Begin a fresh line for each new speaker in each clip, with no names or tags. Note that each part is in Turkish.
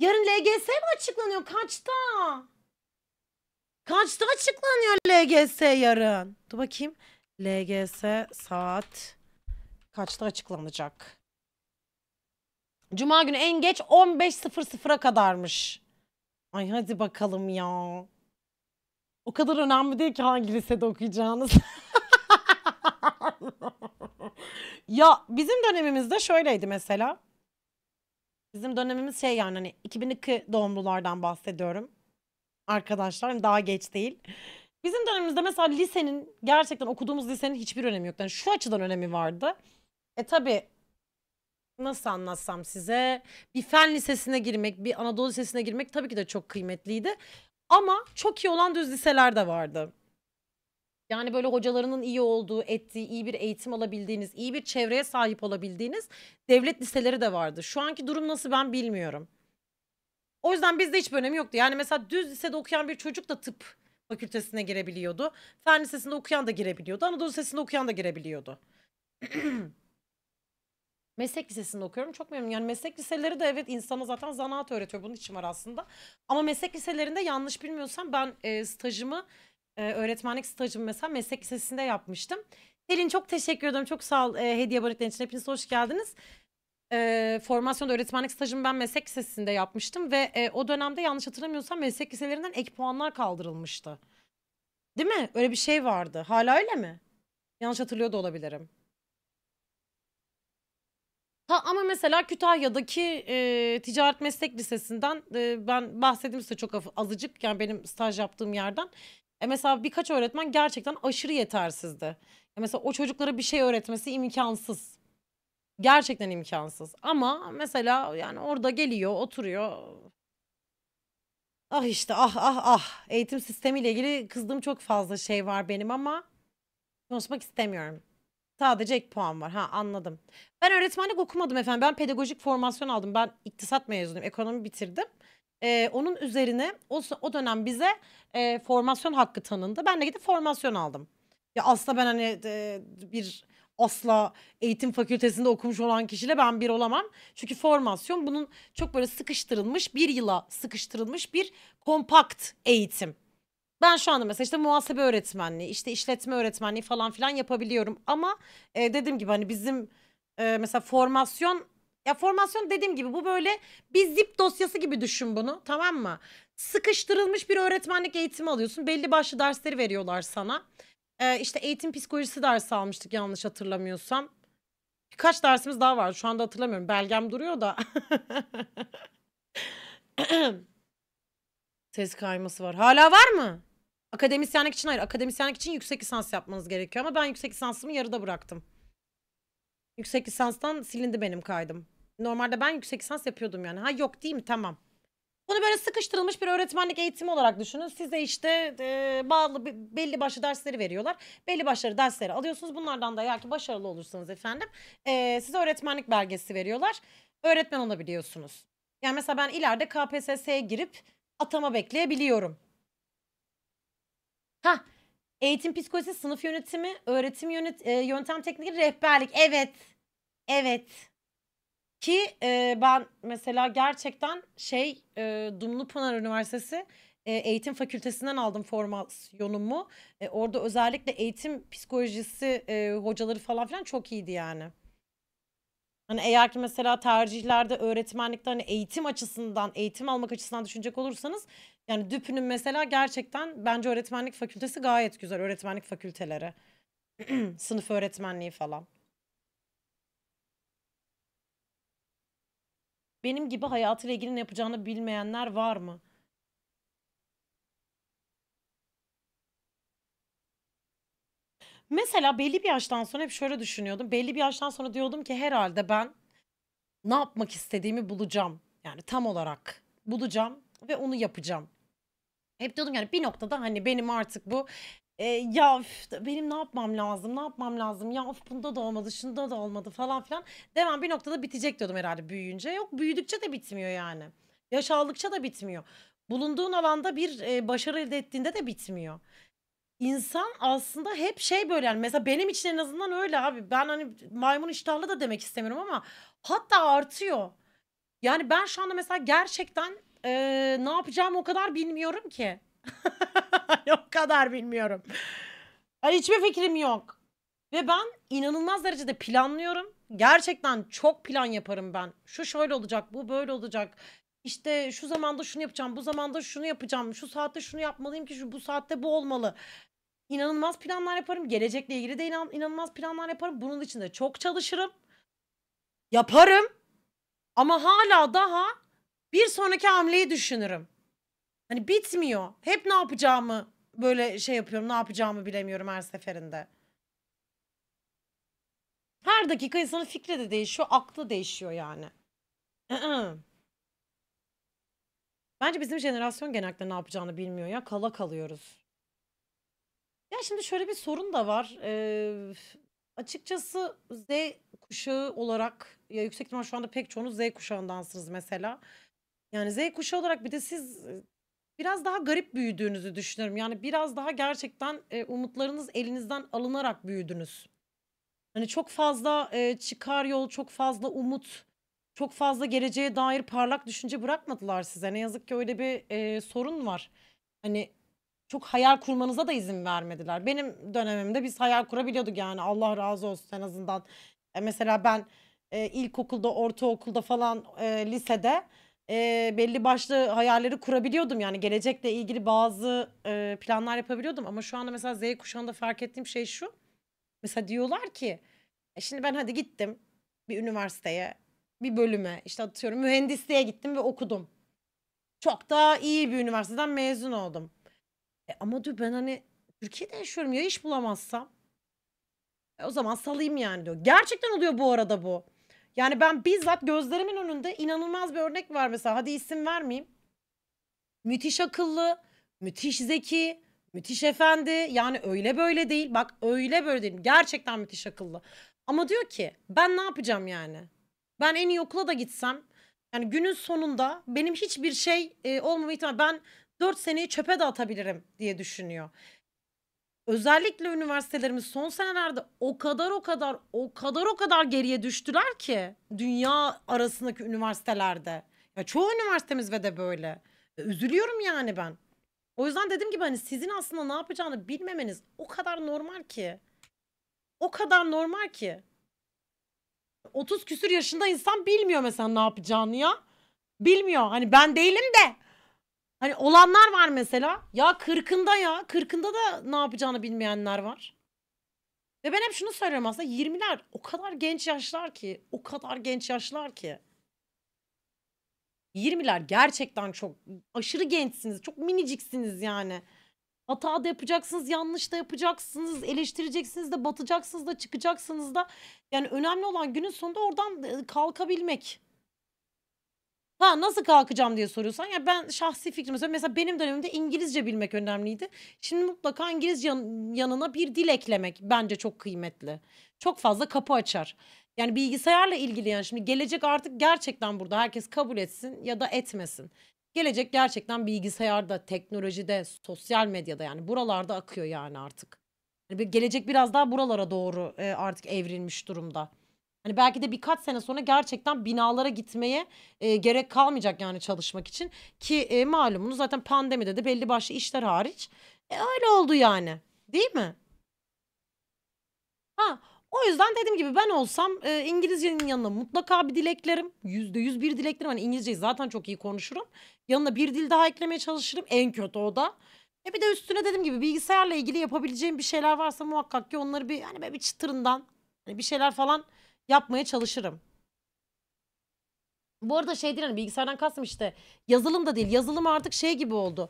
Yarın LGS mi açıklanıyor? Kaçta? Kaçta açıklanıyor LGS yarın? Dur bakayım. LGS saat kaçta açıklanacak? Cuma günü en geç 15.00'a kadarmış. Ay hadi bakalım ya. O kadar önemli değil ki hangi lisede okuyacağınız. ya bizim dönemimizde şöyleydi mesela. Bizim dönemimiz şey yani hani 2002 doğumlulardan bahsediyorum. Arkadaşlar hani daha geç değil. Bizim dönemimizde mesela lisenin gerçekten okuduğumuz lisenin hiçbir önemi yok. Yani şu açıdan önemi vardı. E tabi nasıl anlatsam size bir fen lisesine girmek bir Anadolu lisesine girmek tabii ki de çok kıymetliydi. Ama çok iyi olan düz liseler de vardı. Yani böyle hocalarının iyi olduğu, ettiği, iyi bir eğitim alabildiğiniz, iyi bir çevreye sahip olabildiğiniz devlet liseleri de vardı. Şu anki durum nasıl ben bilmiyorum. O yüzden bizde hiçbir önemi yoktu. Yani mesela düz lisede okuyan bir çocuk da tıp fakültesine girebiliyordu. Fen lisesinde okuyan da girebiliyordu. Anadolu lisesinde okuyan da girebiliyordu. meslek lisesinde okuyorum. Çok memnunum. Yani meslek liseleri de evet insana zaten zanaat öğretiyor. Bunun için var aslında. Ama meslek liselerinde yanlış bilmiyorsam ben e, stajımı Eee, öğretmenlik stajımı mesela meslek lisesinde yapmıştım. Selin çok teşekkür ederim, Çok sağ ol eee, hediye aboneliklerin için. Hepiniz hoş geldiniz. Eee formasyonda öğretmenlik stajımı ben meslek lisesinde yapmıştım ve eee, o dönemde yanlış hatırlamıyorsam meslek liselerinden ek puanlar kaldırılmıştı. Değil mi? Öyle bir şey vardı. Hala öyle mi? Yanlış hatırlıyor da olabilirim. Ha, ama mesela Kütahya'daki e, Ticaret Meslek Lisesi'nden e, ben bahsedeyim size çok azıcık yani benim staj yaptığım yerden e mesela birkaç öğretmen gerçekten aşırı yetersizdi. E mesela o çocuklara bir şey öğretmesi imkansız. Gerçekten imkansız. Ama mesela yani orada geliyor, oturuyor. Ah işte ah ah ah. Eğitim sistemiyle ilgili kızdığım çok fazla şey var benim ama konuşmak istemiyorum. Sadece ek puan var. Ha anladım. Ben öğretmenlik okumadım efendim. Ben pedagojik formasyon aldım. Ben iktisat mezunuyum. Ekonomi bitirdim. Eee, onun üzerine o o dönem bize, eee, formasyon hakkı tanındı. Ben de gidip formasyon aldım. Ya, aslında ben, hani, d bir asla eğitim fakültesinde okumuş olan kişiyle ben bir olamam. Çünkü formasyon bunun çok böyle sıkıştırılmış, bir yıla sıkıştırılmış bir kompakt eğitim. Ben şu anda mesela, işte, muhasebe öğretmenliği, işte, işletme öğretmenliği falan filan yapabiliyorum ama, eee, dediğim gibi, hani, bizim, eee, mesela formasyon ya formasyon dediğim gibi bu böyle bir zip dosyası gibi düşün bunu tamam mı? Sıkıştırılmış bir öğretmenlik eğitimi alıyorsun. Belli başlı dersleri veriyorlar sana. Ee, işte eğitim psikolojisi dersi almıştık yanlış hatırlamıyorsam. Birkaç dersimiz daha var şu anda hatırlamıyorum. Belgem duruyor da. Ses kayması var. Hala var mı? Akademisyenlik için hayır. Akademisyenlik için yüksek lisans yapmanız gerekiyor ama ben yüksek lisansımı yarıda bıraktım. Yüksek lisanstan silindi benim kaydım. Normalde ben yüksek lisans yapıyordum yani. Ha yok değil mi? Tamam. Bunu böyle sıkıştırılmış bir öğretmenlik eğitimi olarak düşünün. Size işte e, bağlı belli başlı dersleri veriyorlar. Belli başlı dersleri alıyorsunuz. Bunlardan da eğer ki başarılı olursanız efendim e, size öğretmenlik belgesi veriyorlar. Öğretmen olabiliyorsunuz. Yani mesela ben ileride KPSS'ye girip atama bekleyebiliyorum. Hah Eğitim psikolojisi, sınıf yönetimi, öğretim yönet e, yöntem teknikleri, rehberlik. Evet. Evet. Ki e, ben mesela gerçekten şey e, Dumlu Pınar Üniversitesi e, eğitim fakültesinden aldım formasyonumu. E, orada özellikle eğitim psikolojisi e, hocaları falan filan çok iyiydi yani. Hani eğer ki mesela tercihlerde öğretmenlikte hani eğitim açısından, eğitim almak açısından düşünecek olursanız yani DÜP'ünün mesela gerçekten bence öğretmenlik fakültesi gayet güzel. Öğretmenlik fakülteleri. Sınıf öğretmenliği falan. Benim gibi hayatıyla ilgili ne yapacağını bilmeyenler var mı? Mesela belli bir yaştan sonra hep şöyle düşünüyordum. Belli bir yaştan sonra diyordum ki herhalde ben ne yapmak istediğimi bulacağım. Yani tam olarak bulacağım ve onu yapacağım. Hep diyordum yani bir noktada hani benim artık bu e, ya üf, benim ne yapmam lazım ne yapmam lazım ya of bunda da olmadı şunda da olmadı falan filan. Devam bir noktada bitecek diyordum herhalde büyüyünce. Yok büyüdükçe de bitmiyor yani. Yaş aldıkça da bitmiyor. Bulunduğun alanda bir e, başarı elde ettiğinde de bitmiyor. İnsan aslında hep şey böyle yani mesela benim için en azından öyle abi. Ben hani maymun iştahlı da demek istemiyorum ama hatta artıyor. Yani ben şu anda mesela gerçekten e, ne yapacağım o kadar bilmiyorum ki. o kadar bilmiyorum. Hani hiçbir fikrim yok. Ve ben inanılmaz derecede planlıyorum. Gerçekten çok plan yaparım ben. Şu şöyle olacak, bu böyle olacak. İşte şu zamanda şunu yapacağım, bu zamanda şunu yapacağım. Şu saatte şunu yapmalıyım ki şu bu saatte bu olmalı. İnanılmaz planlar yaparım. Gelecekle ilgili de inan, inanılmaz planlar yaparım. Bunun için de çok çalışırım. Yaparım. Ama hala daha bir sonraki hamleyi düşünürüm. Hani bitmiyor. Hep ne yapacağımı böyle şey yapıyorum. Ne yapacağımı bilemiyorum her seferinde. Her dakika insanın fikri de değişiyor, aklı değişiyor yani. Bence bizim jenerasyon genellikle ne yapacağını bilmiyor ya. Kala kalıyoruz. Ya şimdi şöyle bir sorun da var. Ee, açıkçası Z kuşağı olarak ya yüksek ihtimal şu anda pek çoğunuz Z kuşağındansınız mesela. Yani Z kuşağı olarak bir de siz e, biraz daha garip büyüdüğünüzü düşünüyorum. Yani biraz daha gerçekten e, umutlarınız elinizden alınarak büyüdünüz. Hani çok fazla e, çıkar yol, çok fazla umut, çok fazla geleceğe dair parlak düşünce bırakmadılar size. Ne yazık ki öyle bir e, sorun var. Hani çok hayal kurmanıza da izin vermediler. Benim dönemimde biz hayal kurabiliyorduk yani Allah razı olsun en azından. E, mesela ben e, ilkokulda, ortaokulda falan, e, lisede e, belli başlı hayalleri kurabiliyordum. Yani gelecekle ilgili bazı e, planlar yapabiliyordum. Ama şu anda mesela Z kuşağında fark ettiğim şey şu. Mesela diyorlar ki e şimdi ben hadi gittim bir üniversiteye, bir bölüme işte atıyorum mühendisliğe gittim ve okudum. Çok daha iyi bir üniversiteden mezun oldum. E ama diyor ben hani Türkiye'de yaşıyorum ya iş bulamazsam. E o zaman salayım yani diyor. Gerçekten oluyor bu arada bu. Yani ben bizzat gözlerimin önünde inanılmaz bir örnek var mesela. Hadi isim vermeyeyim. Müthiş akıllı, müthiş zeki, müthiş efendi. Yani öyle böyle değil. Bak öyle böyle değil. Gerçekten müthiş akıllı. Ama diyor ki ben ne yapacağım yani? Ben en iyi okula da gitsem yani günün sonunda benim hiçbir şey e, olmama ihtimali ben 4 seneyi çöpe de atabilirim diye düşünüyor. Özellikle üniversitelerimiz son senelerde o kadar o kadar o kadar o kadar geriye düştüler ki dünya arasındaki üniversitelerde. Ya çoğu üniversitemiz ve de böyle. Üzülüyorum yani ben. O yüzden dedim ki hani sizin aslında ne yapacağını bilmemeniz o kadar normal ki. O kadar normal ki. 30 küsür yaşında insan bilmiyor mesela ne yapacağını ya. Bilmiyor. Hani ben değilim de. Hani olanlar var mesela. Ya kırkında ya. Kırkında da ne yapacağını bilmeyenler var. Ve ben hep şunu söylüyorum aslında 20'ler o kadar genç yaşlar ki. O kadar genç yaşlar ki. 20'ler gerçekten çok aşırı gençsiniz. Çok miniciksiniz yani. Hata da yapacaksınız, yanlış da yapacaksınız, eleştireceksiniz de, batacaksınız da, çıkacaksınız da. Yani önemli olan günün sonunda oradan e, kalkabilmek. Ha nasıl kalkacağım diye soruyorsan ya ben şahsi fikrim mesela, mesela benim dönemimde İngilizce bilmek önemliydi. Şimdi mutlaka İngilizce yan- yanına bir dil eklemek bence çok kıymetli. Çok fazla kapı açar. Yani bilgisayarla ilgili yani şimdi gelecek artık gerçekten burada herkes kabul etsin ya da etmesin. Gelecek gerçekten bilgisayarda, teknolojide, sosyal medyada yani buralarda akıyor yani artık. Yani gelecek biraz daha buralara doğru e, artık evrilmiş durumda. Hani belki de birkaç sene sonra gerçekten binalara gitmeye e, gerek kalmayacak yani çalışmak için. Ki e, malumunuz zaten pandemide de belli başlı işler hariç e, öyle oldu yani. Değil mi? Ha o yüzden dediğim gibi ben olsam e, İngilizcenin yanına mutlaka bir dileklerim. Yüzde yüz bir dileklerim. Hani İngilizceyi zaten çok iyi konuşurum. Yanına bir dil daha eklemeye çalışırım. En kötü o da. E bir de üstüne dediğim gibi bilgisayarla ilgili yapabileceğim bir şeyler varsa muhakkak ki onları bir hani bir çıtırından hani bir şeyler falan yapmaya çalışırım. Bu arada şey değil hani bilgisayardan kastım işte yazılım da değil. Yazılım artık şey gibi oldu.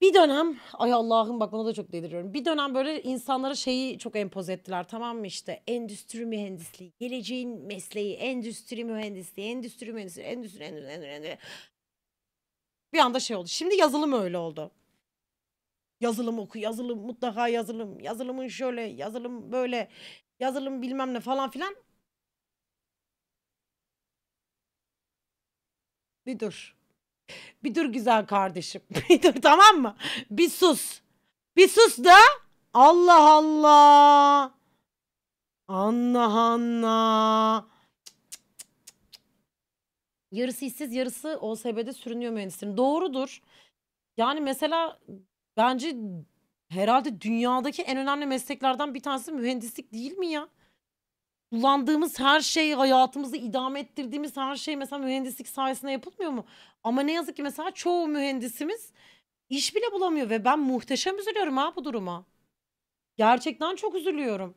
Bir dönem ay Allah'ım bak bunu da çok deliriyorum. Bir dönem böyle insanlara şeyi çok empoze ettiler tamam mı işte endüstri mühendisliği, geleceğin mesleği, endüstri mühendisliği, endüstri mühendisliği, endüstri, endüstri, endüstri, endüstri. Bir anda şey oldu. Şimdi yazılım öyle oldu. Yazılım oku, yazılım mutlaka yazılım, yazılımın şöyle, yazılım böyle, yazılım bilmem ne falan filan. Bir dur. Bir dur güzel kardeşim. Bir dur tamam mı? Bir sus. Bir sus da. Allah Allah. Allah Allah. Yarısı işsiz yarısı OSB'de sürünüyor mühendislerin. Doğrudur. Yani mesela bence herhalde dünyadaki en önemli mesleklerden bir tanesi mühendislik değil mi ya? kullandığımız her şey, hayatımızı idame ettirdiğimiz her şey mesela mühendislik sayesinde yapılmıyor mu? Ama ne yazık ki mesela çoğu mühendisimiz iş bile bulamıyor ve ben muhteşem üzülüyorum ha bu duruma. Gerçekten çok üzülüyorum.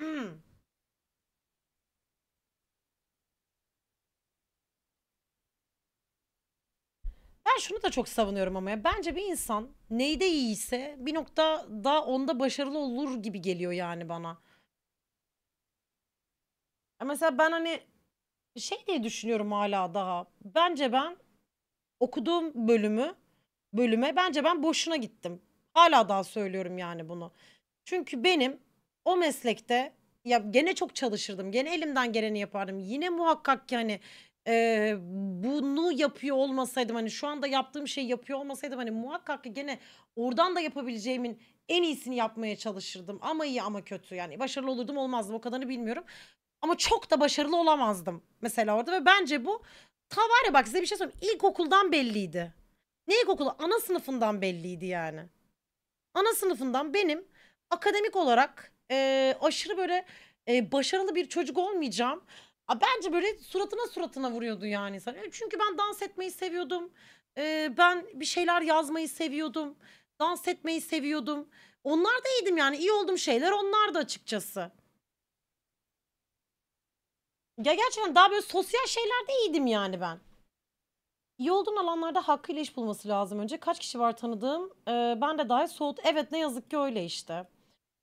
Hmm. Ben şunu da çok savunuyorum ama ya. Bence bir insan neyde iyiyse bir nokta daha onda başarılı olur gibi geliyor yani bana. E, mesela ben hani şey diye düşünüyorum hala daha. Bence ben okuduğum bölümü bölüme bence ben boşuna gittim. Hala daha söylüyorum yani bunu. Çünkü benim o meslekte ya gene çok çalışırdım. Gene elimden geleni yapardım. Yine muhakkak ki hani e, bunu yapıyor olmasaydım hani şu anda yaptığım şeyi yapıyor olmasaydım hani muhakkak ki gene oradan da yapabileceğimin en iyisini yapmaya çalışırdım. Ama iyi ama kötü yani başarılı olurdum olmazdım o kadarını bilmiyorum. Ama çok da başarılı olamazdım mesela orada ve bence bu ta var ya bak size bir şey söyleyeyim. İlkokuldan belliydi. Ne ilkokulu? Ana sınıfından belliydi yani. Ana sınıfından benim akademik olarak e, aşırı böyle e, başarılı bir çocuk olmayacağım. A, bence böyle suratına suratına vuruyordu yani insan. E, çünkü ben dans etmeyi seviyordum. E, ben bir şeyler yazmayı seviyordum. Dans etmeyi seviyordum. Onlar da iyiydim yani. iyi olduğum şeyler onlar da açıkçası. Ya gerçekten daha böyle sosyal şeylerde iyiydim yani ben. İyi olduğun alanlarda hakkıyla iş bulması lazım önce. Kaç kişi var tanıdığım? Ee, ben de dahil soğut. Evet ne yazık ki öyle işte.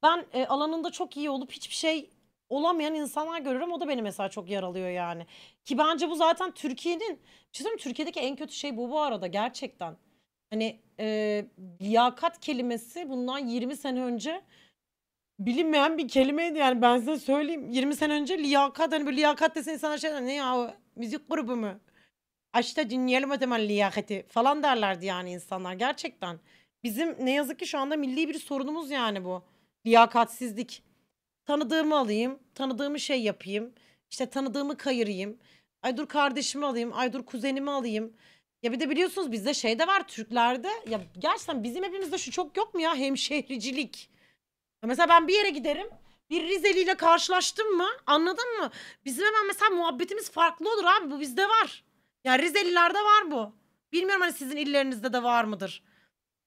Ben e, alanında çok iyi olup hiçbir şey olamayan insanlar görürüm O da beni mesela çok yaralıyor yani. Ki bence bu zaten Türkiye'nin, bir şey Türkiye'deki en kötü şey bu bu arada gerçekten. Hani e, liyakat kelimesi bundan 20 sene önce bilinmeyen bir kelimeydi yani ben size söyleyeyim 20 sene önce liyakat hani böyle liyakat desen insanlar şeyler ne ya o müzik grubu mu? Açta dinleyelim o zaman liyakati falan derlerdi yani insanlar gerçekten. Bizim ne yazık ki şu anda milli bir sorunumuz yani bu. Liyakatsizlik. Tanıdığımı alayım, tanıdığımı şey yapayım. işte tanıdığımı kayırayım. Ay dur kardeşimi alayım, ay dur kuzenimi alayım. Ya bir de biliyorsunuz bizde şey de var Türklerde. Ya gerçekten bizim hepimizde şu çok yok mu ya hemşehricilik mesela ben bir yere giderim. Bir Rizeli ile karşılaştım mı? Anladın mı? Bizim hemen mesela muhabbetimiz farklı olur abi. Bu bizde var. Yani Rizelilerde var bu. Bilmiyorum hani sizin illerinizde de var mıdır?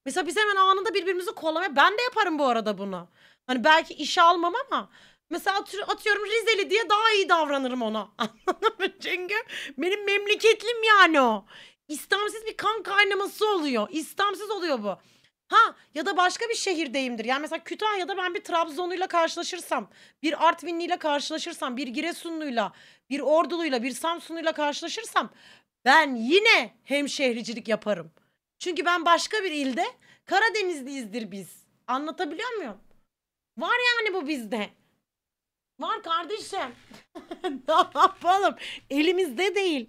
Mesela biz hemen anında birbirimizi kollamaya ben de yaparım bu arada bunu. Hani belki işe almam ama mesela atıyorum Rizeli diye daha iyi davranırım ona. Anladın mı? Çünkü benim memleketlim yani o. İstemsiz bir kan kaynaması oluyor. İstemsiz oluyor bu. Ha ya da başka bir şehirdeyimdir. Yani mesela Kütahya'da ben bir Trabzonluyla karşılaşırsam, bir Artvinliyle karşılaşırsam, bir Giresunluyla, bir Orduluyla, bir Samsunluyla karşılaşırsam ben yine hemşehricilik yaparım. Çünkü ben başka bir ilde Karadenizliyizdir biz. Anlatabiliyor muyum? Var yani bu bizde. Var kardeşim. ne yapalım? Elimizde değil.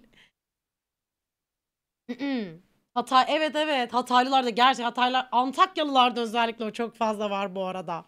Hatay evet evet Hataylılar da gerçek Hataylılar da özellikle o çok fazla var bu arada.